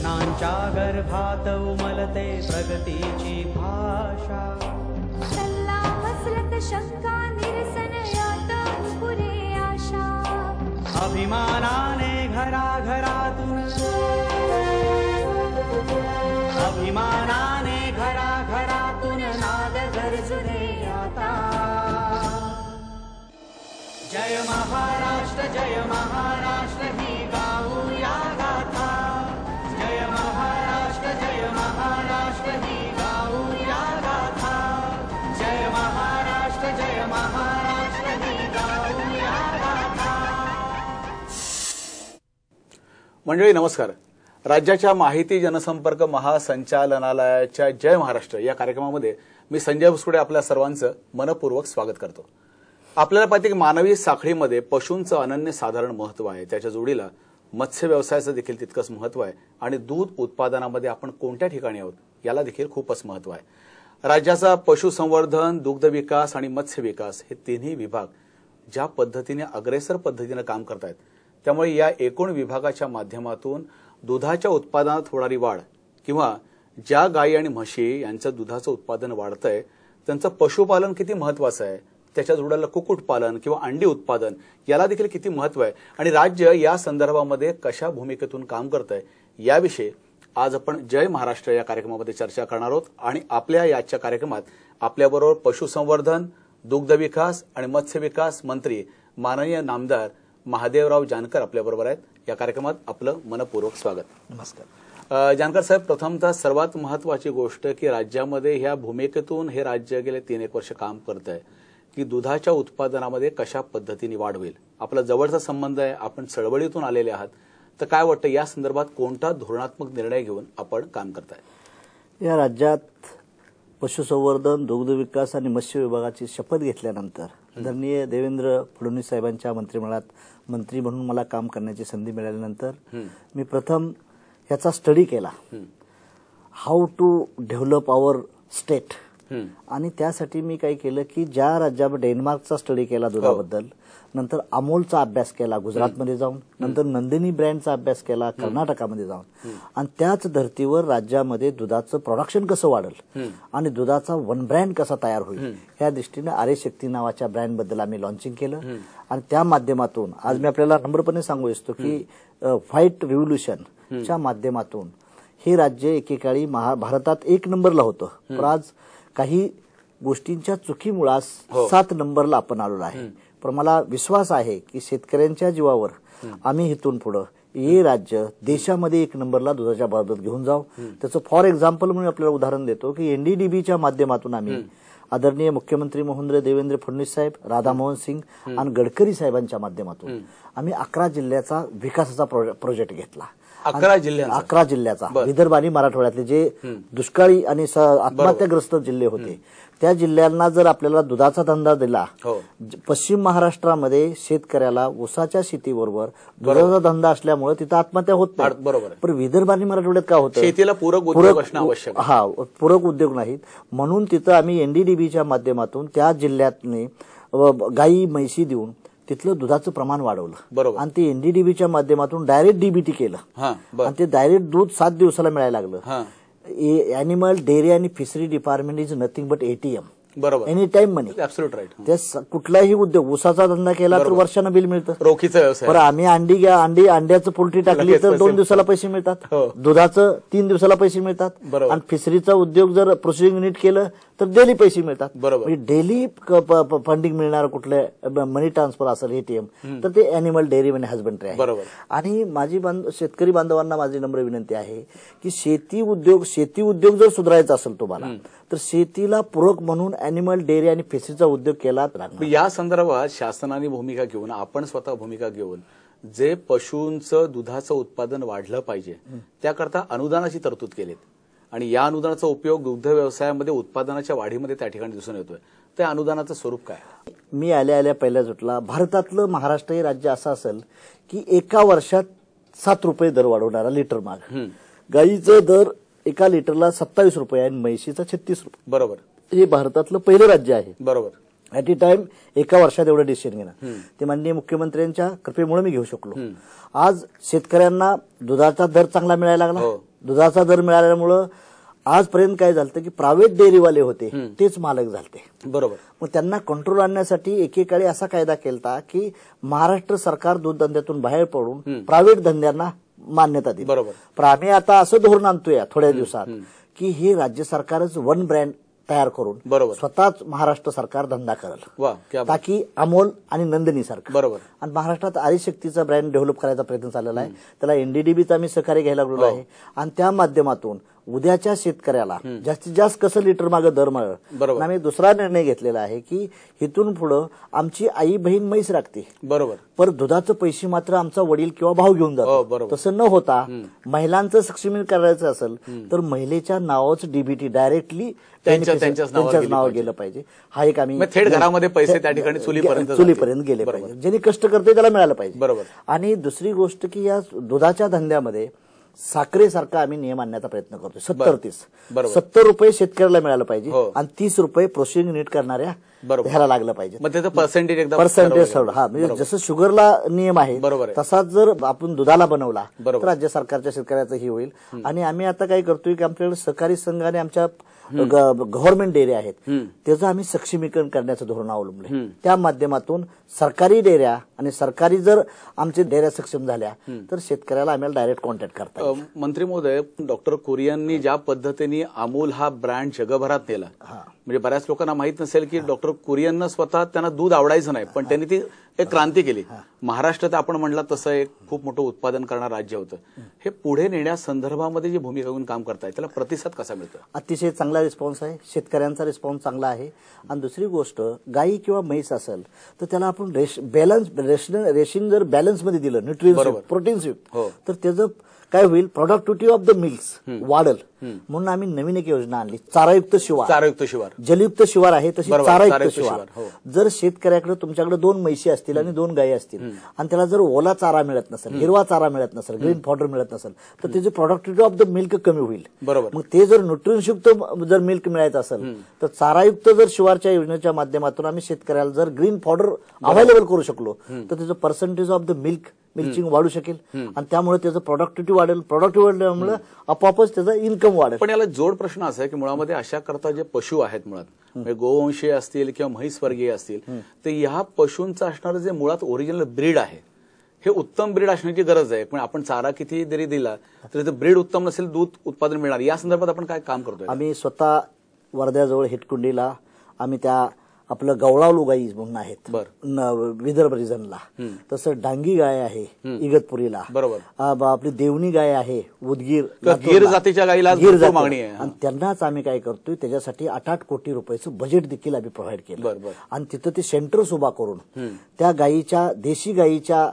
विज्वाष्ट नाँचागर्भातव मलते प्रगतीची भाशा। सल्लावसलत शक्का निरसन रातव। पुरे आशा। अभिमानाने घरा घरा तुननाद गर्जु दे पता। जय महाराष्ट्र जय महाराष्ट्र मंडळी नमस्कार राज्याच्या माहिती जनसंपर्क महासंचालनालयाच्या जय महाराष्ट्र या कार्यक्रमामध्ये मी संजय भुसकुडे आपल्या सर्वांचं मनपूर्वक स्वागत करतो आपल्याला पाहिजे मानवी साखळीमध्ये पशूंचं अनन्य साधारण महत्व आहे त्याच्या जोडीला मत्स्य व्यवसायाचं देखील तितकंच महत्व आहे आणि दूध उत्पादनामध्ये आपण कोणत्या ठिकाणी आहोत याला देखील खूपच महत्व आहे राज्याचा पशुसंवर्धन दुग्ध विकास आणि मत्स्य विकास हे तिन्ही विभाग ज्या पद्धतीने अग्रेसर पद्धतीनं काम आहेत त्यामुळे या एकूण विभागाच्या माध्यमातून दुधाच्या उत्पादनात होणारी वाढ किंवा ज्या गायी आणि म्हशी यांचं दुधाचं उत्पादन वाढतंय त्यांचं पशुपालन किती महत्वाचं आहे त्याच्या जोडाला कुक्कुटपालन किंवा अंडी उत्पादन याला देखील किती महत्व आहे आणि राज्य या संदर्भामध्ये कशा भूमिकेतून काम करत आहे याविषयी आज आपण जय महाराष्ट्र या कार्यक्रमामध्ये चर्चा करणार आहोत आणि आपल्या याच्या कार्यक्रमात आपल्याबरोबर पशुसंवर्धन दुग्ध विकास आणि मत्स्य विकास मंत्री माननीय नामदार महादेवराव जानकर आपल्याबरोबर आहेत या कार्यक्रमात आपलं मनपूर्वक स्वागत नमस्कार जानकर साहेब प्रथमतः सर्वात महत्वाची गोष्ट की राज्यामध्ये ह्या भूमिकेतून हे राज्य गेले तीन एक वर्ष काम करत आहे की दुधाच्या उत्पादनामध्ये कशा पद्धतीने वाढ होईल आपला जवळचा संबंध आहे आपण चळवळीतून आलेले आहात तर काय वाटतं या संदर्भात कोणता धोरणात्मक निर्णय घेऊन आपण काम करताय या राज्यात पशुसंवर्धन दुग्धविकास आणि मत्स्य विभागाची शपथ घेतल्यानंतर आदरणीय देवेंद्र फडणवीस साहेबांच्या मंत्रिमंडळात मंत्री म्हणून मला काम करण्याची संधी मिळाल्यानंतर मी प्रथम याचा स्टडी केला how to develop our state आणि त्यासाठी मी काय केलं की ज्या राज्यामध्ये डेन्मार्कचा स्टडी केला हो. दुधाबद्दल नंतर अमोलचा अभ्यास केला गुजरातमध्ये जाऊन नंतर नंदिनी ब्रँडचा अभ्यास केला कर्नाटकामध्ये जाऊन आणि त्याच धर्तीवर राज्यामध्ये दुधाचं प्रोडक्शन कसं वाढेल आणि दुधाचा वन ब्रँड कसा तयार होईल या दृष्टीने आर्य शक्ती नावाच्या ब्रँडबद्दल आम्ही लॉन्चिंग केलं आणि त्या माध्यमातून आज मी आपल्याला नम्रपणे सांगू इच्छितो की व्हाईट रिव्होल्युशनच्या माध्यमातून हे राज्य एकेकाळी भारतात एक नंबरला होतं पण आज काही गोष्टींच्या चुकीमुळे हो. सात नंबरला आपण आलो आहे पण मला विश्वास आहे की शेतकऱ्यांच्या जीवावर आम्ही हिथून पुढं हे राज्य देशामध्ये एक नंबरला दुधाच्या बाबत घेऊन जाऊ त्याचं फॉर एक्झाम्पल म्हणून आपल्याला उदाहरण देतो की एनडीडीबीच्या माध्यमातून आम्ही आदरणीय मुख्यमंत्री महोदय देवेंद्र फडणवीस साहेब राधामोहन सिंग आणि गडकरी साहेबांच्या माध्यमातून आम्ही अकरा जिल्ह्याचा विकासाचा प्रोजेक्ट घेतला अकरा जिल्ह्या अकरा जिल्ह्याचा विदर्भ आणि मराठवाड्यातले जे दुष्काळी आणि आत्महत्याग्रस्त जिल्हे होते त्या जिल्ह्यांना जर आपल्याला दुधाचा धंदा दिला हो. पश्चिम महाराष्ट्रामध्ये शेतकऱ्याला ऊसाच्या शेतीबरोबर दुधाचा धंदा असल्यामुळे तिथं आत्महत्या होत नाही बरोबर पण विदर्भ आणि मराठवाड्यात काय होतं शेतीला पूरक उद्योग आवश्यक हा पूरक उद्योग नाहीत म्हणून तिथं आम्ही एनडीडीबीच्या माध्यमातून त्या जिल्ह्यातनी गाई म्हैशी देऊन तिथलं दुधाचं प्रमाण वाढवलं बरोबर आणि ते एनडीडीबीच्या माध्यमातून डायरेक्ट डीबीटी केलं आणि ते डायरेक्ट दूध सात दिवसाला मिळायला लागलं ॲनिमल डेअरी आणि fishery department is nothing but ATM बरोबर एनी टाइम मनी राईट ते कुठलाही उद्योग उसाचा धंदा केला तर वर्षानं बिल मिळतं रोखीचं बरं आम्ही अंडी घ्या अंडी अंड्याचं पोल्ट्री टाकली तर दोन दिवसाला पैसे मिळतात हो. दुधाचं तीन दिवसाला पैसे मिळतात आणि फिशरीचा उद्योग जर प्रोसेसिंग युनिट केलं तर डेली पैसे मिळतात बरोबर डेली फंडिंग मिळणार कुठले मनी ट्रान्सफर असेल एटीएम तर ते अॅनिमल डेअरी आणि हजबंडरी आहे बरोबर आणि माझी शेतकरी बांधवांना माझी नम्र विनंती आहे की शेती उद्योग शेती उद्योग जर सुधारायचा असेल तुम्हाला तर शेतीला पूरक म्हणून अॅनिमल डेअरी आणि फेसीचा उद्योग केला या संदर्भात शासनाने भूमिका घेऊन आपण स्वतः भूमिका घेऊन जे पशूंचं दुधाचं उत्पादन वाढलं पाहिजे त्याकरता अनुदानाची तरतूद केलीत आणि या अनुदानाचा उपयोग दुग्ध व्यवसायामध्ये उत्पादनाच्या वाढीमध्ये त्या ठिकाणी दिसून येतोय त्या अनुदानाचं स्वरूप काय मी आल्या आल्या पहिल्या जुटला भारतातलं महाराष्ट्र हे राज्य असं असेल की एका वर्षात सात रुपये दर वाढवणारा लिटर माग गाईचं दर एका लिटरला सत्तावीस रुपये आणि म्हैशीचा छत्तीस रुपये बरोबर हे भारतातलं पहिलं राज्य आहे बरोबर ऍट ए टाइम एका वर्षात एवढं डिसिजन घेणं ते माननीय मुख्यमंत्र्यांच्या कृपेमुळे मी घेऊ शकलो आज शेतकऱ्यांना दुधाचा दर चांगला मिळायला लागला हो. दुधाचा दर मिळाल्यामुळं आजपर्यंत काय झालं की प्रायव्हेट डेअरीवाले होते तेच मालक झालते बरोबर मग त्यांना कंट्रोल आणण्यासाठी एकेकाळी असा कायदा केला की महाराष्ट्र सरकार दूध धंद्यातून बाहेर पडून प्रायव्हेट धंद्यांना मान्यता दिली बरोबर पण आम्ही आता असं धोरण आणतोय थोड्या दिवसात की हे राज्य सरकारच वन ब्रँड तयार करून बरोबर स्वतःच महाराष्ट्र सरकार धंदा करेल ताकी अमोल आणि नंदिनी सारखं बरोबर आणि महाराष्ट्रात आदिशक्तीचा ब्रँड डेव्हलप करायचा प्रयत्न चाललेला आहे त्याला एनडीडीबीचा आम्ही सहकार्य घ्यायला लागलेलो हो. आहे आणि त्या माध्यमातून उद्याच्या शेतकऱ्याला जास्तीत जास्त कसं लिटर मागे दर बरोबर आम्ही दुसरा निर्णय घेतलेला आहे की इथून पुढं आमची आई बहीण मैस राखते बरोबर पर दुधाचं पैसे मात्र आमचा वडील किंवा भाऊ घेऊन जातो हो, तसं न होता महिलांचं सक्षमीन करायचं असेल तर महिलेच्या नावाच डीबीटी डायरेक्टली त्यांच्याच नाव गेलं पाहिजे हा एक आम्ही थेट घरामध्ये पैसे त्या ठिकाणी चुलीपर्यंत चुलीपर्यंत गेले पाहिजे ज्यांनी कष्ट करते त्याला मिळालं पाहिजे बरोबर आणि दुसरी गोष्ट की या दुधाच्या धंद्यामध्ये साखरेसारखा आम्ही नियम आणण्याचा प्रयत्न करतो सत्तर तीस सत्तर रुपये शेतकऱ्याला मिळालं पाहिजे हो. आणि तीस रुपये प्रोसेसिंग युनिट करणाऱ्या त्याला लागलं पाहिजे पर्सेंटेज पर्सेंटेज हा म्हणजे जसं शुगरला नियम आहे तसाच जर आपण दुधाला बनवला तर राज्य सरकारच्या शेतकऱ्याचं ही होईल आणि आम्ही आता काय करतोय की आमच्याकडे सहकारी संघाने आमच्या गव्हर्नमेंट डेरे आहेत त्याचं आम्ही सक्षमीकरण करण्याचं धोरण अवलंबले त्या माध्यमातून सरकारी डेऱ्या आणि सरकारी जर आमचे डेऱ्या सक्षम झाल्या तर शेतकऱ्याला आम्हाला डायरेक्ट कॉन्टॅक्ट करतात मंत्री महोदय डॉक्टर कुरियांनी ज्या पद्धतीने अमूल हा ब्रँड जगभरात नेला म्हणजे बऱ्याच लोकांना माहीत नसेल की डॉक्टर कुरियन स्वतः त्यांना दूध आवडायचं नाही पण त्यांनी ती एक क्रांती केली महाराष्ट्रात आपण म्हणला तसं एक खूप मोठं उत्पादन करणारं राज्य होतं हे पुढे नेण्यासंदर्भामध्ये जी भूमिका घेऊन काम करताय त्याला प्रतिसाद कसा मिळतो अतिशय चांगला रिस्पॉन्स आहे शेतकऱ्यांचा रिस्पॉन्स चांगला आहे आणि दुसरी गोष्ट गाई किंवा म्हैस असेल तर त्याला आपण बॅलन्स रेशन रेशन जर बॅलन्समध्ये दिलं न्यूट्रिशन प्रोटीन युक्त हो. तर त्याचं काय होईल प्रोडक्टिव्हिटी ऑफ द मिल्स वाढल म्हणून आम्ही नवीन एक योजना आणली चारायुक्त शिवार चारायुक्त शिवार जलयुक्त शिवार आहे तशी चारायुक्त शिवार हो. जर शेतकऱ्याकडे तुमच्याकडे दोन म्हैशी असतील आणि दोन गायी असतील आणि त्याला जर ओला चारा मिळत नसेल हिरवा चारा मिळत नसेल ग्रीन पावडर मिळत नसेल तर त्याची प्रोडक्टिव्हिटी ऑफ द मिल्क कमी होईल बरोबर मग ते जर न्यूट्रिशनयुक्त जर मिल्क मिळायचं असेल तर चारायुक्त जर शिवारच्या योजनेच्या माध्यमातून आम्ही शेतकऱ्याला जर ग्रीन पावडर अव्हेलेबल करू शकलो तर त्याचं percentage of the milk milching वाढू शकेल आणि त्यामुळे त्याचं प्रोडक्टिव्हिटी वाढेल प्रोडक्टिव्ह वाढल्यामुळे आपोआपच त्याचा इन्कम वाढेल पण याला जोड प्रश्न असा आहे की मुळामध्ये अशा करता जे पशु आहेत मुळात म्हणजे गोवंशीय असतील किंवा म्हैसवर्गीय असतील तर ह्या पशूंचं असणारं जे मुळात ओरिजिनल ब्रीड आहे हे उत्तम ब्रीड असण्याची गरज आहे पण आपण चारा किती जरी दिला तरी ते ब्रीड उत्तम नसेल दूध उत्पादन मिळणार या संदर्भात आपण काय काम करतो आम्ही स्वतः वर्ध्याजवळ हिटकुंडीला आम्ही त्या आपलं गवळाव गाई म्हणून आहेत विदर्भ रिझनला तसं डांगी गाय आहे इगतपुरीला बरोबर आपली देवणी गाय आहे उदगीर गीर जातीच्या गायीला मागणी आहे आणि त्यांनाच आम्ही काय करतोय त्याच्यासाठी आठ आठ कोटी रुपयाचं बजेट देखील आम्ही प्रोव्हाइड केलं आणि तिथं ते सेंटर उभा करून त्या गायीच्या देशी गायीच्या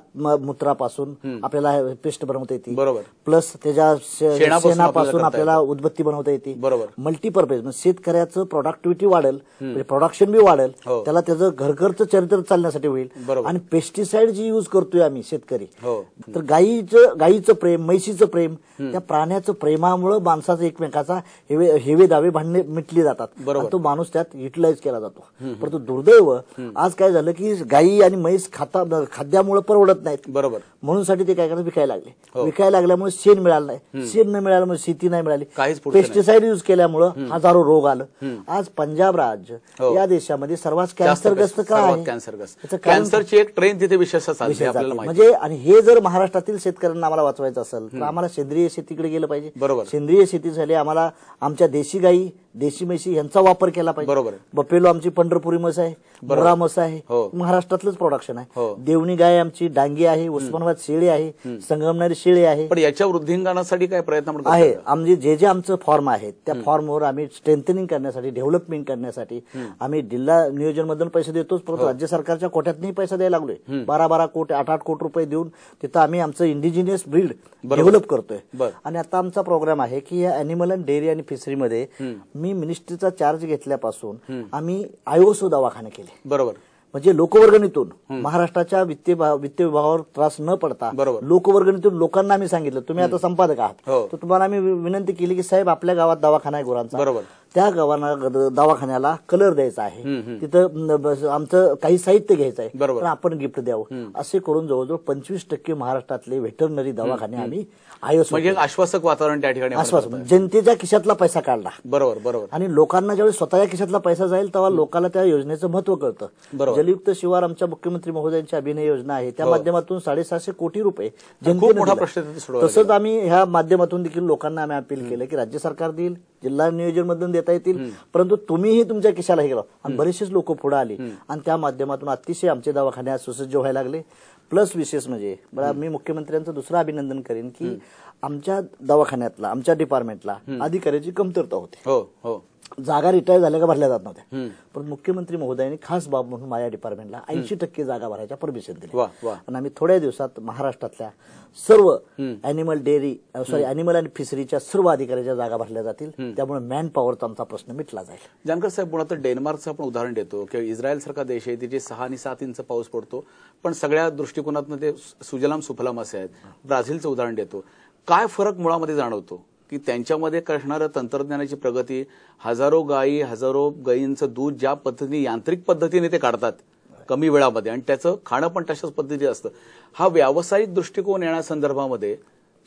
मूत्रापासून आपल्याला पेस्ट बनवता येते बरोबर प्लस त्याच्या शेणापासून आपल्याला उदबत्ती बनवता येते बरोबर मल्टीपर्पज म्हणजे शेतकऱ्याचं प्रोडक्टिव्हिटी वाढेल म्हणजे प्रोडक्शन बी वाढेल हो. त्याला त्याचं घरघरचं चरित्र चालण्यासाठी होईल आणि पेस्टिसाइड जी युज करतोय आम्ही शेतकरी हो. तर गायीचं गायीचं प्रेम म्हैशीचं प्रेम त्या प्राण्याचं प्रेमामुळे माणसाचं एकमेकाचा हेवे हेवे दावे भांडणे मिटली जातात तो माणूस त्यात युटिलाइज केला जातो परंतु दुर्दैव आज काय झालं की गायी आणि म्हैस खाता खाद्यामुळे परवडत नाहीत बरोबर म्हणून साठी ते काय करतात विकायला लागले हो. विकायला लागल्यामुळे शेण मिळालं नाही शेण न मिळाल्यामुळे शेती नाही मिळाली पेस्टिसाइड युज केल्यामुळे हजारो रोग आलं आज पंजाब राज्य या देशामध्ये म्हणजे सर्वात कॅन्सरग्रस्त का आहे कॅन्सरग्रस्त कॅन्सरची एक ट्रेन तिथे विशेष म्हणजे आणि हे जर महाराष्ट्रातील शेतकऱ्यांना आम्हाला वाचवायचं असेल तर आम्हाला सेंद्रिय शेतीकडे गेलं पाहिजे बरोबर सेंद्रिय शेती झाली आम्हाला आमच्या देशी गाई देशी म्हशी यांचा वापर केला पाहिजे बरोबर बपेलो आमची पंढरपुरी मस आहे बरा म्हस आहे हो. महाराष्ट्रातलंच प्रोडक्शन आहे हो. देवणी गाय आमची डांगी आहे उस्मानाबाद शेळी आहे संगमनेरी शेळी आहे पण याच्या वृद्धिंगाणासाठी काय प्रयत्न आहे आमचे जे जे आमचं फॉर्म आहे त्या फॉर्मवर आम्ही स्ट्रेंथनिंग करण्यासाठी डेव्हलपमेंट करण्यासाठी आम्ही जिल्हा नियोजन मधून पैसे देतोच परंतु हो. राज्य सरकारच्या कोट्यातनही पैसे द्यायला लागलोय बारा बारा कोटी आठ आठ कोटी रुपये देऊन तिथं आम्ही आमचं इंडिजिनियस ब्रीड डेव्हलप करतोय आणि आता आमचा प्रोग्राम आहे की या अॅनिमल अँड डेअरी आणि फिशरीमध्ये मी आम्ही मिनिस्ट्रीचा चार्ज घेतल्यापासून आम्ही आयोसो दवाखाने केले बरोबर म्हणजे लोकवर्गणीतून महाराष्ट्राच्या वित्तीय वित्त विभागावर त्रास न पडता लोकवर्गणीतून लोकांना आम्ही सांगितलं तुम्ही आता संपादक आहात हो. तर तुम्हाला आम्ही विनंती केली की साहेब आपल्या गावात दवाखाना आहे गुरांचा त्या गावांना दवाखान्याला कलर द्यायचा आहे तिथं आमचं काही साहित्य घ्यायचं आहे बरोबर आपण गिफ्ट द्यावं असे करून जवळजवळ पंचवीस टक्के महाराष्ट्रातले व्हेटरनरी दवाखाने आम्ही आयोजित म्हणजे आश्वासक वातावरण त्या ठिकाणी आश्वासन म्हणजे जनतेच्या खिशातला पैसा काढला बरोबर बरोबर आणि लोकांना ज्यावेळी स्वतःच्या खिशातला पैसा जाईल तेव्हा लोकांना त्या योजनेचं महत्व कळतं जलयुक्त शिवार आमच्या मुख्यमंत्री महोदयांची अभिनय योजना आहे त्या हो. माध्यमातून साडेसहाशे कोटी रुपये मोठा प्रश्न तसंच आम्ही ह्या माध्यमातून देखील लोकांना आम्ही अपील केलं की राज्य सरकार देईल जिल्हा नियोजन मधून देत घेता येतील परंतु तुम्हीही तुमच्या खिशाला हे गेला आणि बरेचसेच लोक पुढे आले आणि त्या माध्यमातून अतिशय आमचे दवाखाने सुसज्ज व्हायला लागले प्लस विशेष म्हणजे मी मुख्यमंत्र्यांचं दुसरं अभिनंदन करेन की आमच्या दवाखान्यातला आमच्या डिपार्टमेंटला अधिकाऱ्याची कमतरता होती हो हो जागा रिटायर झाल्या का भरल्या जात नव्हत्या पण मुख्यमंत्री महोदयांनी खास बाब म्हणून माझ्या डिपार्टमेंटला ऐंशी टक्के जागा भरायच्या परमिशन दिली आणि आम्ही थोड्या दिवसात महाराष्ट्रातल्या सर्व अॅनिमल डेअरी सॉरी अॅनिमल आणि फिशरीच्या सर्व अधिकाऱ्याच्या जागा भरल्या जातील त्यामुळे मॅन पॉवरचा आमचा प्रश्न मिटला जाईल जानकर साहेब मुळात डेन्मार्कचं आपण उदाहरण देतो किंवा इस्रायल सारखा देश आहे तिथे सहा आणि सात इंच पाऊस पडतो पण सगळ्या दृष्टिकोनातून ते सुजलाम सुफलाम असे आहेत ब्राझीलचं उदाहरण देतो काय फरक मुळामध्ये जाणवतो की त्यांच्यामध्ये करणारं तंत्रज्ञानाची प्रगती हजारो गायी हजारो गायींचं दूध ज्या पद्धतीने यांत्रिक पद्धतीने ते काढतात कमी वेळामध्ये आणि त्याचं खाणं पण तशाच पद्धतीचं असतं हा व्यावसायिक दृष्टिकोन येण्यासंदर्भामध्ये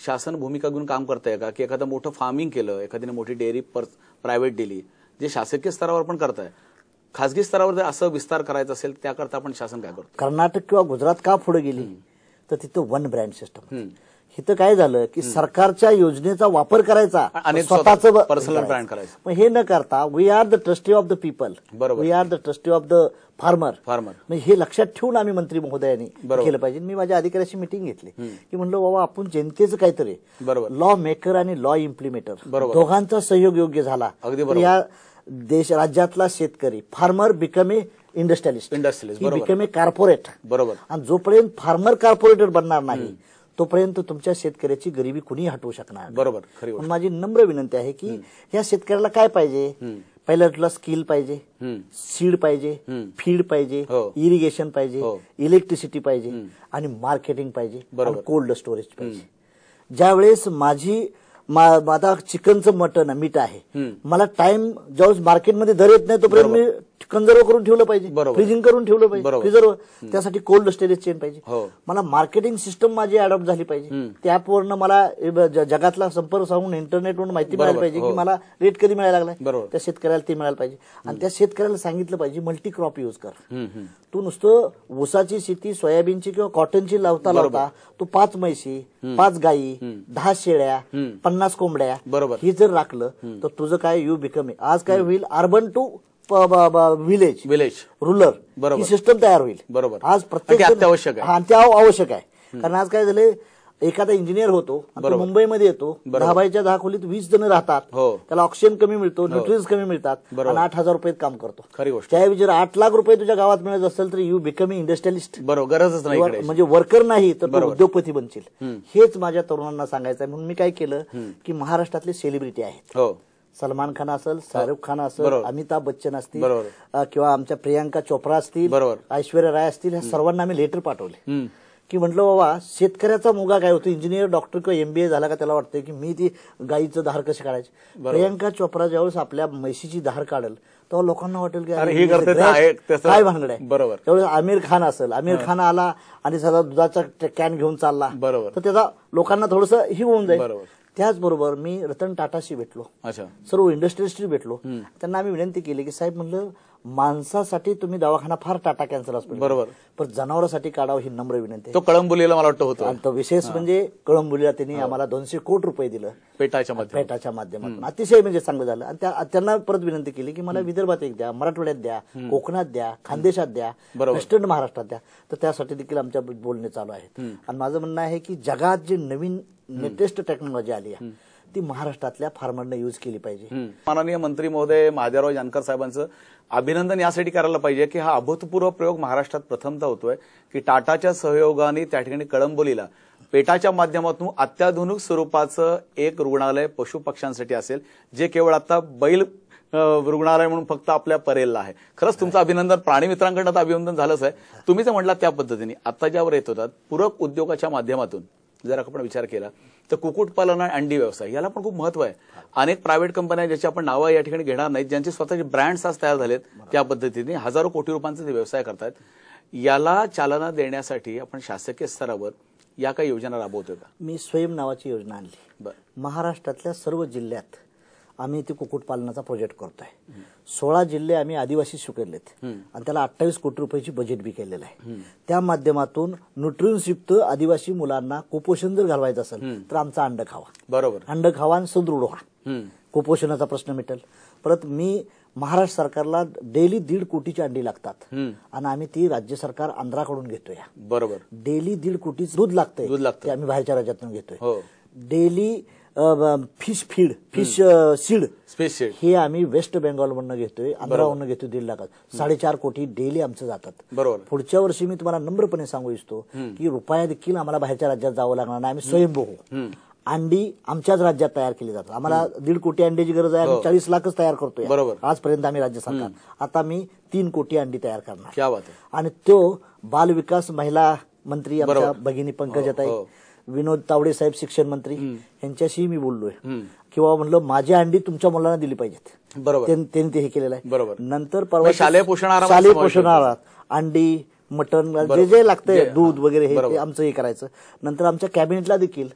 शासन भूमिका घेऊन काम करताय का की एखादं मोठं फार्मिंग केलं एखाद्याने मोठी डेअरी प्रायव्हेट दिली जे शासकीय स्तरावर पण करताय खासगी स्तरावर जर असं विस्तार करायचा असेल त्याकरता आपण शासन काय करतो कर्नाटक किंवा गुजरात का पुढे गेली तर तिथं वन ब्रँड सिस्टम हिथं काय झालं की सरकारच्या योजनेचा वापर करायचा आणि स्वतःच पर्सनल ब्रँड करायचं मग हे न करता we are the trustee of the people we are the trustee of the farmer farmer हे लक्षात ठेवून आम्ही मंत्री महोदयांनी केलं पाहिजे मी माझ्या अधिकाऱ्याशी मिटिंग घेतली की म्हणलो बाबा आपण जनतेचं काहीतरी बरोबर लॉ मेकर आणि लॉ इम्प्लिमेंटर दोघांचा सहयोग योग्य झाला या देश राज्यातला शेतकरी farmer become a industrialist industrialist become a corporate बरोबर आणि जोपर्यंत फार्मर कॉर्पोरेटर बनणार नाही तोपर्यंत तुमच्या शेतकऱ्याची गरिबी कुणी हटवू शकणार बरोबर माझी नम्र विनंती आहे की या शेतकऱ्याला काय पाहिजे पहिल्या तुला स्किल पाहिजे सीड पाहिजे फीड पाहिजे हो. इरिगेशन पाहिजे हो. इलेक्ट्रिसिटी पाहिजे आणि मार्केटिंग पाहिजे कोल्ड स्टोरेज पाहिजे ज्यावेळेस माझी माझा चिकनचं मटन मीठ आहे मला टाइम ज्यावेळेस मार्केटमध्ये दर येत नाही तोपर्यंत मी कन्झर्व्ह करून ठेवलं पाहिजे फ्रीजिंग करून ठेवलं पाहिजे फ्रिजर्व त्यासाठी कोल्ड स्टोरेज चेन पाहिजे हो. मला मार्केटिंग सिस्टम माझी अडॉप्ट झाली पाहिजे त्या मला जगातला संपर्क सांगून इंटरनेटवरून माहिती मिळायला पाहिजे की हो. मला रेट कधी मिळायला लागलाय त्या शेतकऱ्याला ते मिळायला पाहिजे आणि त्या शेतकऱ्याला सांगितलं पाहिजे मल्टी क्रॉप यूज कर तू नुसतं ऊसाची शेती सोयाबीनची किंवा कॉटनची लावता लावता तू पाच म्हैशी पाच गायी दहा शेळ्या पन्नास कोंबड्या हे जर राखलं तर तुझं काय यू बिकम आज काय होईल urban to village village rural बरोबर सिस्टम तयार होईल बरोबर आज प्रत्येक अत्यावश्यक आवश्यक आहे कारण आज काय झाले एखादा इंजिनियर होतो मुंबईमध्ये येतो दहा बायच्या दहा खोलीत वीस जण राहतात हो. त्याला ऑक्सिजन कमी मिळतो न्यूट्रिन्स हो. कमी मिळतात आणि आठ हजार रुपये काम करतो खरी गोष्ट त्याऐवजी जर आठ लाख रुपये तुझ्या गावात मिळत असेल तर यू बिकमिंग इंडस्ट्रियलिस्ट बरोबर गरजच नाही म्हणजे वर्कर नाही तर उद्योगपती बनशील हेच माझ्या तरुणांना सांगायचं आहे म्हणून मी काय केलं की महाराष्ट्रातले सेलिब्रिटी आहेत हो. सलमान खान असेल हो. शाहरुख खान असेल अमिताभ बच्चन असतील किंवा आमच्या प्रियांका चोप्रा असतील ऐश्वर्या राय असतील ह्या सर्वांना आम्ही लेटर पाठवले की म्हटलं बाबा शेतकऱ्याचा मुगा काय होतो इंजिनियर डॉक्टर किंवा एमबीए झाला का त्याला वाटतं की मी ती गायीचं धार कशी काढायचे प्रियांका चोप्रा ज्यावेळेस आपल्या म्हशीची धार काढल तेव्हा लोकांना वाटेल की काय भांगड आहे बरोबर त्यावेळेस आमिर खान असेल आमिर खान आला आणि सदा दुधाचा कॅन घेऊन चालला बरोबर तर त्याचा लोकांना थोडस ही होऊन जाईल त्याचबरोबर मी रतन टाटाशी भेटलो सर्व इंडस्ट्रीजशी भेटलो त्यांना आम्ही विनंती केली की साहेब म्हणलं माणसासाठी तुम्ही दवाखाना फार टाटा कॅन्सल असतो बरोबर पण जनावरांसाठी काढावं ही नम्र विनंती तो कळंबुलीला मला वाटतं होतं आणि तो विशेष म्हणजे कळंबुलीला त्यांनी आम्हाला दोनशे कोटी रुपये दिलं पेटाच्या पेटाच्या माध्यमातून अतिशय म्हणजे चांगलं झालं आणि त्यांना परत विनंती केली की मला विदर्भात एक द्या मराठवाड्यात द्या कोकणात द्या खानदेशात द्या वेस्टर्न महाराष्ट्रात द्या तर त्यासाठी देखील आमच्या बोलणे चालू आहेत आणि माझं म्हणणं आहे की जगात जी नवीन लेटेस्ट टेक्नॉलॉजी आली आहे ती महाराष्ट्रातल्या फार्मरने यूज केली पाहिजे माननीय मंत्री महोदय महादेवराव जानकर साहेबांचं अभिनंदन यासाठी करायला पाहिजे की हा अभूतपूर्व प्रयोग महाराष्ट्रात प्रथमता होतोय की टाटाच्या सहयोगाने त्या ठिकाणी कळंबोलीला पेटाच्या माध्यमातून अत्याधुनिक स्वरूपाचं एक रुग्णालय पशु पक्ष्यांसाठी असेल जे केवळ आता बैल रुग्णालय म्हणून फक्त आपल्या परेलला आहे खरंच तुमचं अभिनंदन प्राणीमित्रांकडनं तर अभिनंदन झालंच आहे तुम्ही जे म्हटलं त्या पद्धतीने आता ज्यावर येत होतात पूरक उद्योगाच्या माध्यमातून जर आपण विचार केला तर कुक्कुटपालन आणि अंडी व्यवसाय याला पण खूप महत्व आहे अनेक प्रायव्हेट कंपन्या ज्याची आपण नावं या ठिकाणी घेणार नाहीत ज्यांचे स्वतःचे ब्रँड्स आज तयार झालेत त्या पद्धतीने हजारो कोटी रुपयांचा ते व्यवसाय करतात याला चालना देण्यासाठी आपण शासकीय स्तरावर या काही योजना राबवतोय का मी स्वयं नावाची योजना आणली महाराष्ट्रातल्या सर्व जिल्ह्यात आम्ही इथे कुक्कुटपालनाचा प्रोजेक्ट करतोय सोळा जिल्हे आम्ही आदिवासी स्वीकारलेत आणि त्याला अठ्ठावीस कोटी रुपयाची बजेट बी केलेलं आहे त्या माध्यमातून युक्त आदिवासी मुलांना कुपोषण जर घालवायचं असेल तर आमचा अंड खावा बरोबर अंड खावा आणि सुदृढ व्हा कुपोषणाचा प्रश्न मिटेल परत मी महाराष्ट्र सरकारला डेली दीड कोटीची अंडी लागतात आणि आम्ही ती राज्य सरकार आंध्राकडून या बरोबर डेली दीड कोटी दूध लागतंय आम्ही बाहेरच्या राज्यातून घेतोय हो. Daily fish feed fish seed space हे आम्ही वेस्ट बेंगॉलमधनं घेतोय आंध्रावरनं घेतो दीड लाखात साडेचार कोटी डेली आमचं जातात बरोबर पुढच्या वर्षी मी तुम्हाला नम्रपणे सांगू इच्छितो की रुपया देखील आम्हाला बाहेरच्या राज्यात जावं लागणार नाही आम्ही स्वयंभू अंडी आमच्याच राज्यात तयार केली जातात आम्हाला दीड कोटी अंड्याची गरज आहे आम्ही हो. चाळीस लाखच तयार करतोय बरोबर आजपर्यंत आम्ही राज्य सरकार आता मी तीन कोटी अंडी तयार करणार आणि तो बाल विकास महिला मंत्री आमच्या भगिनी पंकजाताई हो, हो. विनोद तावडे साहेब शिक्षण मंत्री यांच्याशी मी बोललोय किंवा म्हणलं माझी अंडी तुमच्या मुलांना दिली पाहिजेत बरोबर त्यांनी ते हे केलेलं आहे बरोबर नंतर म्हणजे परवा शालेय पोषण शालेय पोषण अंडी मटण जे जे लागतंय दूध वगैरे हे आमचं हे करायचं नंतर आमच्या कॅबिनेटला देखील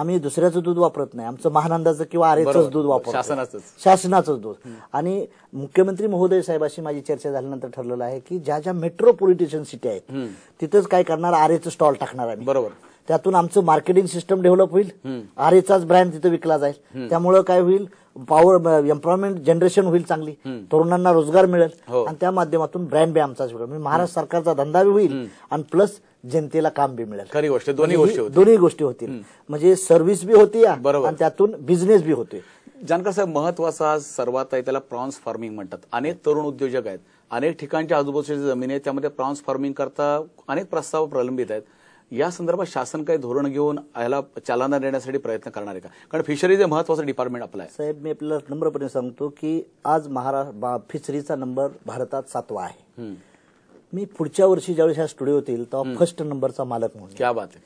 आम्ही दुसऱ्याचं दूध वापरत नाही आमचं महानंदाचं किंवा आरेचंच दूध वापरतो शासनाचं दूध आणि मुख्यमंत्री महोदय साहेबाशी माझी चर्चा झाल्यानंतर ठरलेलं आहे की ज्या ज्या मेट्रोपॉलिटिशन सिटी आहेत तिथंच काय करणार आरेचं स्टॉल टाकणार आम्ही बरोबर त्यातून आमचं मार्केटिंग सिस्टम डेव्हलप होईल आरेचाच ब्रँड तिथे विकला जाईल त्यामुळं काय होईल पॉवर एम्प्लॉयमेंट जनरेशन होईल चांगली तरुणांना रोजगार मिळेल हो. आणि त्या माध्यमातून ब्रँड बी आमचा म्हणजे महाराष्ट्र सरकारचा धंदा बी होईल आणि प्लस जनतेला काम बी मिळेल खरी गोष्ट दोन्ही म्हणजे गोष्टी दोन्ही गोष्टी होतील म्हणजे सर्व्हिस बी होती आणि त्यातून बिझनेस बी होते जानकर साहेब महत्वाचा सर्वात आहे त्याला प्रॉन्स फार्मिंग म्हणतात अनेक तरुण उद्योजक आहेत अनेक ठिकाणच्या आजूबाजूची जमीन आहेत त्यामध्ये प्रॉन्स फार्मिंग करता अनेक प्रस्ताव प्रलंबित आहेत या संदर्भात शासन काही धोरण घेऊन याला चालना देण्यासाठी प्रयत्न करणार आहे का कारण फिशरीज हे महत्वाचं डिपार्टमेंट आपलं आहे साहेब मी आपल्याला नम्रपणे सांगतो की आज महाराष्ट्र फिशरीचा नंबर भारतात सातवा आहे मी पुढच्या वर्षी ज्यावेळेस ह्या स्टुडिओ होतील तेव्हा फर्स्ट नंबरचा मालक म्हणून क्या बात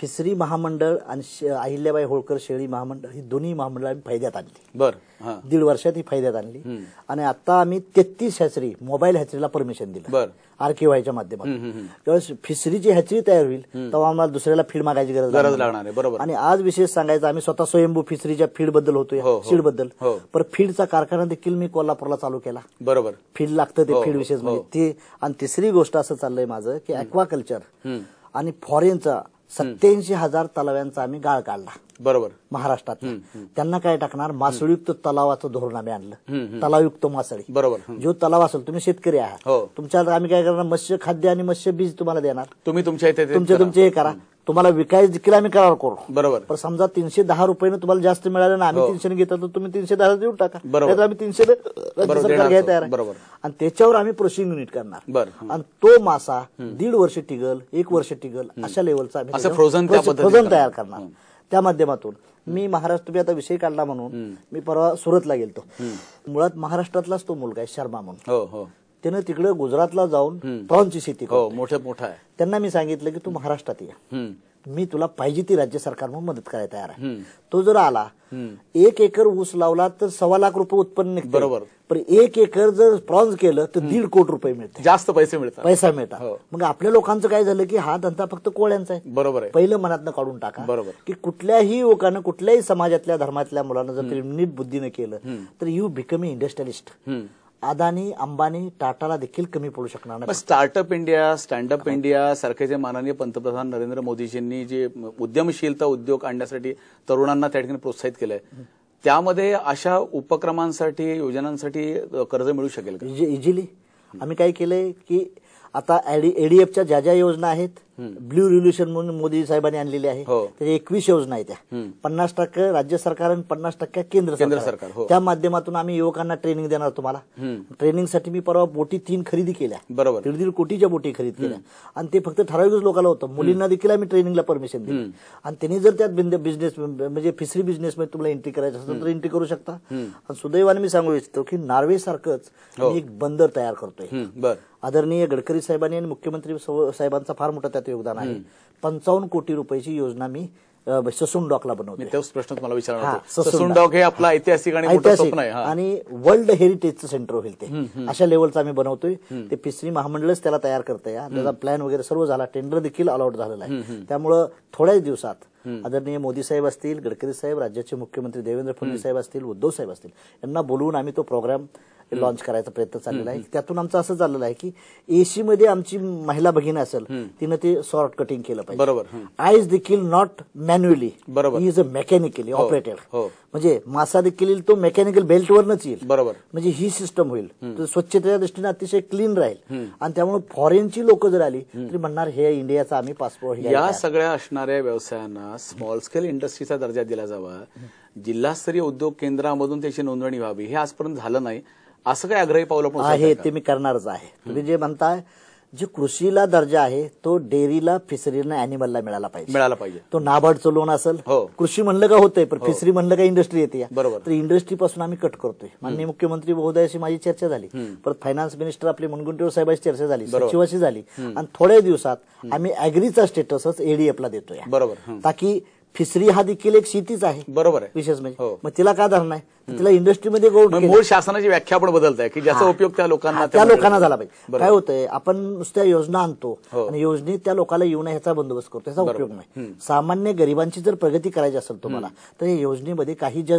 फिसरी महामंडळ आणि अहिल्याबाई होळकर शेळी महामंडळ ही दोन्ही महामंडळ आम्ही फायद्यात आणली बरं दीड वर्षात ही फायद्यात आणली आणि आता आम्ही तेहतीस हॅचरी मोबाईल हॅचरीला परमिशन दिलं आरकेवायच्या माध्यमातून त्यावेळेस फिसरीची हॅचरी तयार होईल तेव्हा आम्हाला दुसऱ्याला फीड मागायची गरज गरज लागणार आहे बरोबर आणि आज विशेष सांगायचं आम्ही स्वतः स्वयंभू फिसरीच्या फीड बद्दल होतो सीड हो, हो. बद्दल हो. पण फीडचा कारखाना देखील मी कोल्हापूरला चालू केला बरोबर फीड लागतं ते फीड विशेष म्हणजे आणि तिसरी गोष्ट असं चाललंय माझं की अॅक्वाकल्चर आणि फॉरेनचा सत्याऐंशी हजार तलाव्यांचा आम्ही गाळ काढला बरोबर महाराष्ट्रात त्यांना काय टाकणार मासळीयुक्त तलावाचं धोरण आम्ही आणलं तलावयुक्त मासळी बरोबर जो तलाव असेल तुम्ही शेतकरी आहात हो. तुमच्या आम्ही काय करणार मत्स्य खाद्य आणि मत्स्य बीज तुम्हाला देणार तुम्ही तुमच्या तुमचे तुमचे हे करा तुम्हाला विकायच देखील आम्ही करार करू बरोबर पण समजा तीनशे दहा रुपये तुम्हाला जास्त मिळाले ना आम्ही हो. तीनशे घेतो तर तुम्ही तीनशे दहा देऊ टाका बरोबर आम्ही तीनशे घ्यायला तयार बरोबर आणि त्याच्यावर आम्ही प्रोसेसिंग युनिट करणार आणि तो मासा दीड वर्ष टिगल एक वर्ष टिगल अशा लेवलचा फ्रोझन तयार करणार त्या माध्यमातून मी महाराष्ट्र तुम्ही आता विषय काढला म्हणून मी परवा सुरतला गेलतो मुळात महाराष्ट्रातलाच तो मुलगा आहे शर्मा म्हणून हो, हो. त्यानं तिकडे गुजरातला जाऊन प्रॉनची शेती हो, मोठ्या त्यांना मी सांगितलं की तू महाराष्ट्रात या मी तुला पाहिजे ती राज्य सरकार म्हणून मदत करायला तयार आहे तो जर आला एक एकर ऊस लावला तर सव्वा लाख रुपये उत्पन्न बरोबर पण एक एकर जर प्रॉन्स केलं तर दीड कोटी रुपये मिळते जास्त पैसे मिळतात पैसा मिळतात हो. मग आपल्या लोकांचं काय झालं की हा धंदा फक्त कोळ्यांचा आहे बरोबर आहे पहिलं मनातनं काढून टाका बरोबर की कुठल्याही युवकानं कुठल्याही समाजातल्या धर्मातल्या मुलांना जर नीट बुद्धीने केलं तर you become industrialist industrialist Adani Ambani टाटाला देखील कमी पडू शकणार नाही स्टार्टअप इंडिया स्टँडअप इंडिया सारखे जे माननीय पंतप्रधान नरेंद्र मोदीजींनी जे उद्यमशीलता उद्योग आणण्यासाठी तरुणांना त्या ठिकाणी प्रोत्साहित केलंय त्यामध्ये अशा उपक्रमांसाठी योजनांसाठी कर्ज मिळू शकेल इझिली आम्ही काय केलंय की आता एडीएफच्या ज्या ज्या योजना आहेत ब्ल्यू रिव्होल्युशन म्हणून मोदी साहेबांनी आणलेली आहे हो. त्याच्या एकवीस योजना आहेत त्या पन्नास टक्के राज्य सरकार आणि पन्नास टक्के केंद्र सरकार हो. त्या माध्यमातून आम्ही युवकांना ट्रेनिंग देणार तुम्हाला ट्रेनिंगसाठी मी परवा बोटी तीन खरेदी केल्या बरोबर दीड दीड कोटीच्या बोटी खरेदी केल्या आणि ते फक्त ठराविकच लोकांना होतं मुलींना देखील आम्ही ट्रेनिंगला परमिशन दिली आणि त्यांनी जर त्यात बिझनेस म्हणजे फिशरी मध्ये तुम्हाला एंट्री करायचं असेल तर एंट्री करू शकता आणि सुदैवाने मी सांगू इच्छितो की नॉर्वे सारखंच हो. एक बंदर तयार करतोय आदरणीय गडकरी साहेबांनी आणि मुख्यमंत्री साहेबांचा फार मोठा त्यात योगदान आहे पंचावन्न कोटी रुपयाची योजना मी ससून डॉकला बनवतो प्रश्न तुम्हाला विचारणार ससून डॉक हे आपला ऐतिहासिक आणि ऐतिहासिक आणि वर्ल्ड हेरिटेज सेंटर होईल ते अशा लेवलचं आम्ही बनवतोय ते पिसरी महामंडळच त्याला तयार करतंय त्याचा प्लॅन वगैरे सर्व झाला टेंडर देखील अलॉट झालेला आहे त्यामुळं थोड्याच दिवसात आदरणीय मोदी साहेब असतील गडकरी साहेब राज्याचे मुख्यमंत्री देवेंद्र फडणवीस साहेब असतील उद्धव साहेब असतील यांना बोलवून आम्ही तो प्रोग्राम लॉन्च करायचा प्रयत्न चाललेला आहे त्यातून आमचं असं झालेलं आहे की एसी मध्ये आमची महिला भगिनी असेल तिनं ते शॉर्ट कटिंग केलं पाहिजे बरोबर आयज देखील नॉट मॅन्युअली बरोबर इज अ मेकॅनिकली ऑपरेटेड म्हणजे मासा देखील तो मेकॅनिकल बेल्टवरनच येईल बरोबर म्हणजे ही सिस्टम होईल स्वच्छतेच्या दृष्टीने अतिशय क्लीन राहील आणि त्यामुळे फॉरेनची लोक जर आली तरी म्हणणार हे इंडियाचा आम्ही पासपोर्ट या सगळ्या असणाऱ्या व्यवसायांना स्मॉल स्केल इंडस्ट्रीचा दर्जा दिला जावा जिल्हास्तरीय उद्योग केंद्रामधून त्याची नोंदणी व्हावी हे आजपर्यंत झालं नाही असं काही आग्रही पावलं आहे ते मी करणारच आहे तुम्ही जे म्हणताय जी कृषीला दर्जा आहे तो डेअरीला फिशरीला अॅनिमलला मिळाला पाहिजे मिळाला पाहिजे तो नाबार्डचं लोन असेल हो. कृषी म्हणलं का होतंय पण हो. फिशरी म्हणलं का इंडस्ट्री येते बरोबर तर इंडस्ट्रीपासून आम्ही कट करतोय माननीय मुख्यमंत्री महोदयाशी माझी चर्चा झाली परत फायनान्स मिनिस्टर आपले मुनगुंटीवर साहेबांशी चर्चा झाली सचिवाशी झाली आणि थोड्या दिवसात आम्ही अॅग्रीचा स्टेटसच एडीएफला देतोय बरोबर ताकी फिशरी हा देखील एक शेतीच आहे बरोबर विशेष म्हणजे हो. मग तिला काय धरणं आहे तिला इंडस्ट्रीमध्ये मूळ शासनाची व्याख्या पण बदलत आहे की ज्याचा उपयोग त्या लोकांना त्या लोकांना झाला पाहिजे काय होतंय आपण नुसत्या योजना आणतो हो. आणि योजनेत त्या लोकांना येऊ नये ह्याचा बंदोबस्त करतो त्याचा उपयोग नाही सामान्य गरिबांची जर प्रगती करायची असेल तुम्हाला तर या योजनेमध्ये काही ज्या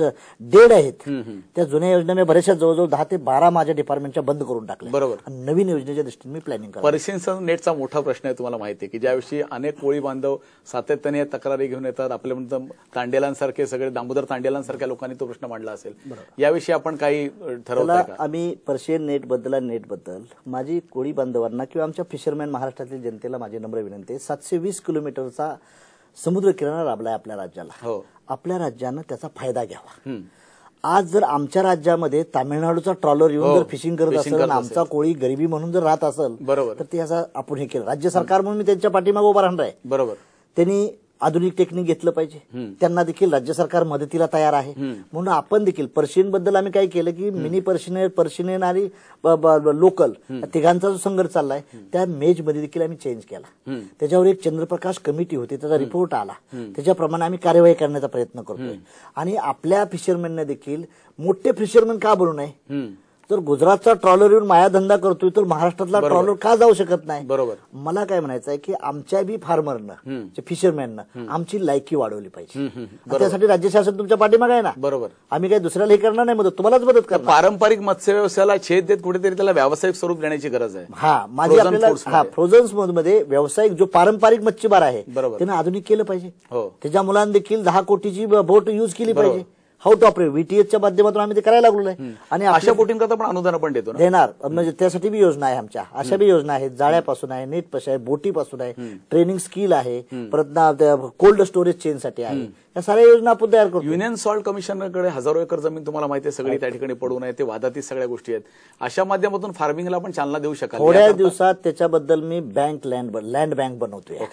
डेड आहेत त्या जुन्या योजना मी बऱ्याचशा जवळजवळ दहा ते बारा माझ्या डिपार्टमेंटच्या बंद करून टाकल्या बरोबर नवीन योजनेच्या दृष्टीने मी प्लॅनिंग करतो नेटचा मोठा प्रश्न आहे तुम्हाला माहिती आहे की ज्याविषयी अनेक कोळी बांधव सातत्याने तक्रारी घेऊन येतात आपल्यापर्यंत तांडेलांसारखे सगळे दामोदर तांडेलांसारख्या लोकांनी तो प्रश्न मांडला असेल याविषयी आपण काही ठरवलं आम्ही पर्शियन नेट बद्दल नेट बद्दल माझी कोळी बांधवांना किंवा आमच्या फिशरमॅन महाराष्ट्रातील जनतेला माझी नम्र विनंती सातशे वीस किलोमीटरचा समुद्र किनारा लाभलाय आपल्या राज्याला हो आपल्या राज्यानं त्याचा फायदा घ्यावा आज जर आमच्या राज्यामध्ये तामिळनाडूचा ट्रॉलर येऊन हो. जर फिशिंग करत असेल आणि आमचा कोळी गरिबी म्हणून जर राहत असेल बरोबर तर ते असं आपण हे केलं राज्य सरकार म्हणून मी त्यांच्या पाठीमागे उभा राहणार आहे बरोबर त्यांनी आधुनिक टेक्निक घेतलं पाहिजे त्यांना देखील राज्य सरकार मदतीला तयार आहे म्हणून आपण देखील बद्दल आम्ही काय केलं की मिनी पर्शियन पर्शियन आणि लोकल तिघांचा जो संघर्ष चाललाय त्या मेज मध्ये देखील आम्ही चेंज केला त्याच्यावर एक चंद्रप्रकाश कमिटी होती त्याचा रिपोर्ट आला त्याच्याप्रमाणे आम्ही कार्यवाही करण्याचा प्रयत्न करतोय आणि आपल्या फिशरमॅनने देखील मोठे फिशरमॅन का बोलू नये तर गुजरातचा ट्रॉलर येऊन माया धंदा करतोय तर महाराष्ट्रातला ट्रॉलर का जाऊ शकत नाही बरोबर मला काय म्हणायचं आहे की आमच्या बी फार्मरनं फिशरमॅननं म्हणजे आमची लायकी वाढवली पाहिजे त्यासाठी राज्य शासन तुमच्या पाठीमागे आहे ना बरोबर आम्ही काही दुसऱ्याला हे करणार नाही मदत तुम्हालाच मदत करणार पारंपरिक मत्स्य व्यवसायाला छेद देत कुठेतरी त्याला व्यावसायिक स्वरूप देण्याची गरज आहे हा माझी आपल्याला हा फ्रोझन मध्ये व्यावसायिक जो पारंपरिक मच्छीमार आहे त्यांना आधुनिक केलं पाहिजे हो. त्याच्या मुलांनी देखील दहा कोटीची बोट युज केली पाहिजे हाऊ टू ऑपरेट च्या माध्यमातून आम्ही ते करायला लागलो नाही आणि अशा बोटींकरता पण अनुदान पण देतो देणार म्हणजे त्यासाठी बी योजना आहे आमच्या अशा बी योजना आहेत जाळ्यापासून आहे नेटपासून आहे बोटीपासून आहे ट्रेनिंग स्किल आहे परत कोल्ड स्टोरेज चेनसाठी आहे या साऱ्या योजना आपण तयार करतो युनियन सॉल्ट कमिशनरकडे हजारो एकर जमीन तुम्हाला माहिती आहे सगळी त्या ठिकाणी पडून आहे ते वादातील सगळ्या गोष्टी आहेत अशा माध्यमातून फार्मिंगला आपण चालना देऊ शकतो थोड्या दिवसात त्याच्याबद्दल मी बँक लँड लँड बँक बनवतोय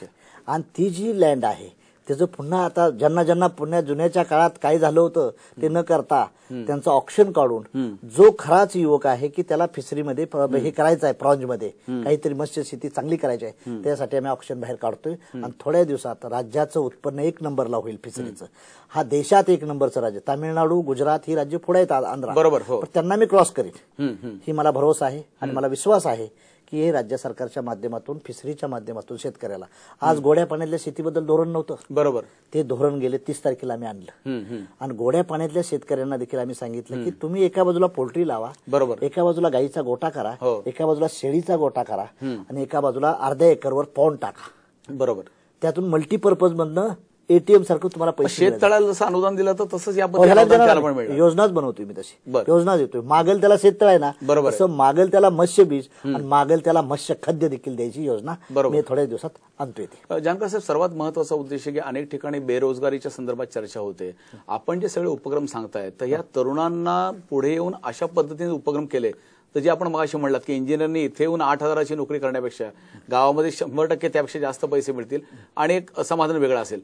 आणि ती जी लँड आहे त्याचं पुन्हा आता ज्यांना ज्यांना पुण्या जुन्याच्या काळात काय झालं होतं ते न करता त्यांचं ऑप्शन काढून जो खराच युवक आहे की त्याला फिसरीमध्ये हे करायचं आहे प्रॉन्जमध्ये काहीतरी मत्स्य शेती चांगली करायची आहे त्यासाठी आम्ही ऑप्शन बाहेर काढतोय आणि थोड्या दिवसात राज्याचं उत्पन्न एक नंबरला होईल फिसरीचं हा देशात एक नंबरचं राज्य तामिळनाडू गुजरात ही राज्य पुढे येतात आंध्र बरोबर हो. त्यांना मी क्रॉस करीन ही मला भरोसा आहे आणि मला विश्वास आहे की हे राज्य सरकारच्या माध्यमातून फिसरीच्या माध्यमातून शेतकऱ्याला आज गोड्या पाण्यातल्या शेतीबद्दल धोरण नव्हतं बरोबर ते धोरण गेले तीस तारखेला आम्ही आणलं आणि गोड्या पाण्यातल्या शेतकऱ्यांना देखील आम्ही सांगितलं की तुम्ही एका बाजूला पोल्ट्री लावा बरोबर एका बाजूला गाईचा गोटा करा हो. एका बाजूला शेळीचा गोटा करा आणि एका बाजूला अर्ध्या एकरवर पॉन टाका बरोबर त्यातून मल्टीपर्पज मधनं एटीएम सारखं तुम्हाला पैसे शेततळाला जसं अनुदान दिलं तर तसंच या हो, योजनाच बनवतोय मी तशी योजना देतोय मागेल त्याला शेततळ आहे ना बरोबर तसं मागेल त्याला मत्स्य बीज आणि मागेल त्याला मत्स्य खाद्य देखील द्यायची योजना मी थोड्या दिवसात आणतो येते जानकर साहेब सर्वात महत्वाचा उद्देश आहे की अनेक ठिकाणी बेरोजगारीच्या संदर्भात चर्चा होते आपण जे सगळे उपक्रम सांगतायत तर या तरुणांना पुढे येऊन अशा पद्धतीने उपक्रम केले तर जे आपण मगाशी म्हणलात की इंजिनिअरनी इथे येऊन आठ हजाराची नोकरी करण्यापेक्षा गावामध्ये शंभर टक्के त्यापेक्षा जास्त पैसे मिळतील आणि एक समाधान वेगळं असेल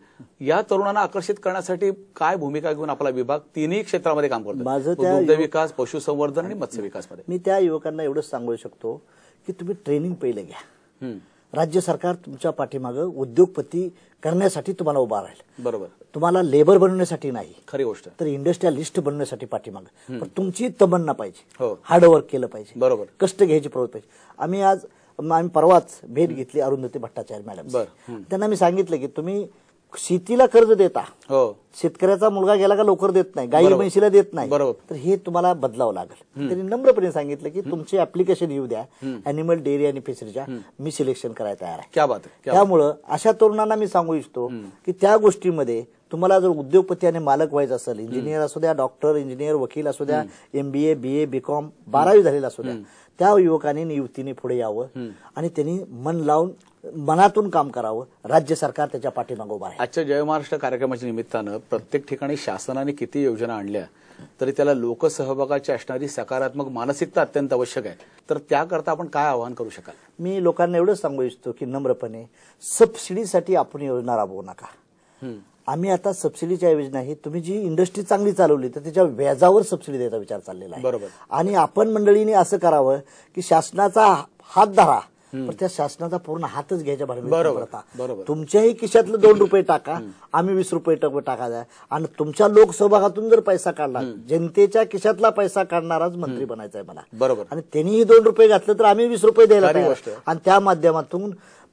या तरुणांना आकर्षित करण्यासाठी काय भूमिका घेऊन आपला विभाग तिन्ही क्षेत्रामध्ये काम करतो माझं विकास पशुसंवर्धन आणि मत्स्य विकासमध्ये मी त्या युवकांना एवढंच सांगू शकतो की तुम्ही ट्रेनिंग पहिले घ्या राज्य सरकार तुमच्या पाठीमागं उद्योगपती करण्यासाठी तुम्हाला उभा राहील बरोबर तुम्हाला लेबर बनवण्यासाठी नाही खरी गोष्ट तर इंडस्ट्रियलिस्ट बनवण्यासाठी पाठीमागं पण तुमची तमन्ना पाहिजे हो. हार्डवर्क केलं पाहिजे बरोबर कष्ट घ्यायची प्रवृत्त पाहिजे आम्ही आज आम्ही परवाच भेट घेतली अरुंधती भट्टाचार्य मॅडम त्यांना मी सांगितलं की तुम्ही शेतीला कर्ज देता हो शेतकऱ्याचा मुलगा गेला का लवकर देत नाही गाई म्हशीला देत नाही बरोबर तर हे तुम्हाला बदलावं लागेल त्यांनी नम्रपणे सांगितलं की तुमचे अप्लिकेशन येऊ द्या अॅनिमल डेअरी आणि फिशरीच्या मी सिलेक्शन करायला तयार आहे त्यामुळं अशा तरुणांना मी सांगू इच्छितो की त्या गोष्टीमध्ये तुम्हाला जर उद्योगपती आणि मालक व्हायचं असेल इंजिनियर असू द्या डॉक्टर इंजिनियर वकील असू द्या एमबीए बीए बीकॉम बारावी झालेला असू द्या त्या युवकाने नियुक्तीने पुढे यावं आणि त्यांनी मन लावून मनातून काम करावं राज्य सरकार त्याच्या पाठीमागं उभा आहे आजच्या जय महाराष्ट्र कार्यक्रमाच्या निमित्तानं प्रत्येक ठिकाणी शासनाने किती योजना आणल्या तरी त्याला लोकसहभागाची असणारी सकारात्मक मानसिकता अत्यंत आवश्यक आहे तर त्याकरता आपण काय आवाहन करू शकाल मी लोकांना एवढंच सांगू इच्छितो की नम्रपणे सबसिडीसाठी आपण योजना राबवू नका आम्ही आता सबसिडीच्या ऐवजी नाही तुम्ही जी इंडस्ट्री चांगली चालवली तर त्याच्या व्याजावर सबसिडी द्यायचा विचार चाललेला आहे बरोबर आणि आपण मंडळीने असं करावं की शासनाचा हात धरा पण त्या शासनाचा पूर्ण हातच घ्यायच्या बरोबर तुमच्याही खिशातलं दोन रुपये टाका आम्ही वीस रुपये टाका द्या आणि तुमच्या लोकसहभागातून जर पैसा काढला जनतेच्या खिशातला पैसा काढणाराच मंत्री बनायचा आहे मला बरोबर आणि त्यांनीही दोन रुपये घातले तर आम्ही वीस रुपये द्यायला आणि त्या माध्यमातून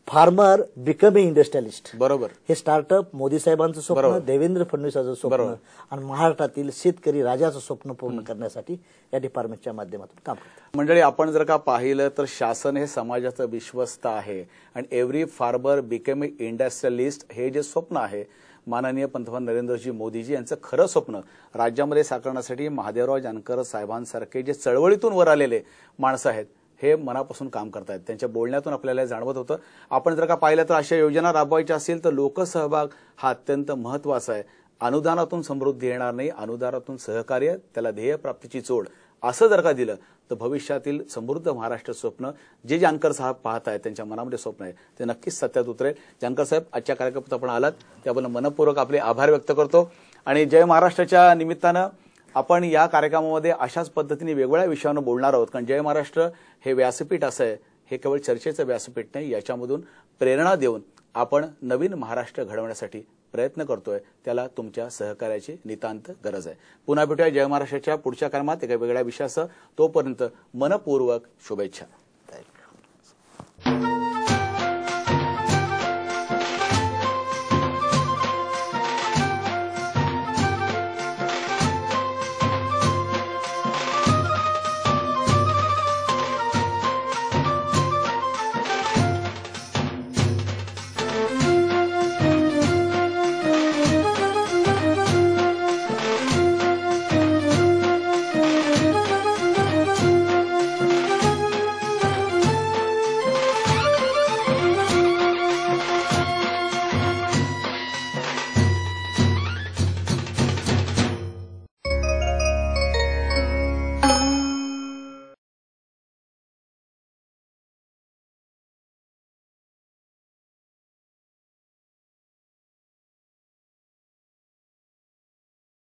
फार्मर बिकमिंग इंडस्ट्रियलिस्ट बरोबर हे स्टार्टअप मोदी साहेबांचं स्वप्न देवेंद्र फडणवीसांचं स्वप्न आणि महाराष्ट्रातील शेतकरी राजाचं स्वप्न पूर्ण करण्यासाठी या डिपार्टमेंटच्या माध्यमातून काम करतात मंडळी आपण जर का पाहिलं तर शासन हे समाजाचं विश्वस्त आहे आणि एव्हरी फार्मर बिकमिंग इंडस्ट्रियलिस्ट हे जे स्वप्न आहे माननीय पंतप्रधान नरेंद्रजी मोदीजी यांचं खरं स्वप्न राज्यामध्ये साकारण्यासाठी महादेवराव जानकर साहेबांसारखे जे चळवळीतून वर आलेले माणसं आहेत हे मनापासून काम करतायत त्यांच्या बोलण्यातून आपल्याला जाणवत होतं आपण जर का पाहिलं तर अशा योजना राबवायच्या असतील तर लोकसहभाग हा अत्यंत महत्वाचा आहे अनुदानातून समृद्धी येणार नाही अनुदानातून सहकार्य त्याला ध्येयप्राप्तीची जोड असं जर का दिलं तर भविष्यातील समृद्ध महाराष्ट्र स्वप्न जे जानकर साहेब पाहत आहेत त्यांच्या मनामध्ये स्वप्न आहे ते नक्कीच सत्यात उतरेल जानकर साहेब आजच्या कार्यक्रमात आपण आलात त्याबद्दल मनपूर्वक आपले आभार व्यक्त करतो आणि जय महाराष्ट्राच्या निमित्तानं आपण या कार्यक्रमामध्ये अशाच पद्धतीने वेगवेगळ्या विषयांवर बोलणार आहोत कारण जय महाराष्ट्र हे व्यासपीठ असं आहे हे केवळ चर्चेचं व्यासपीठ नाही याच्यामधून प्रेरणा देऊन आपण नवीन महाराष्ट्र घडवण्यासाठी प्रयत्न करतोय त्याला तुमच्या सहकार्याची नितांत गरज आहे पुन्हा भेटूया जय महाराष्ट्राच्या पुढच्या क्रमात एका वेगळ्या विषयासह तोपर्यंत मनपूर्वक शुभेच्छा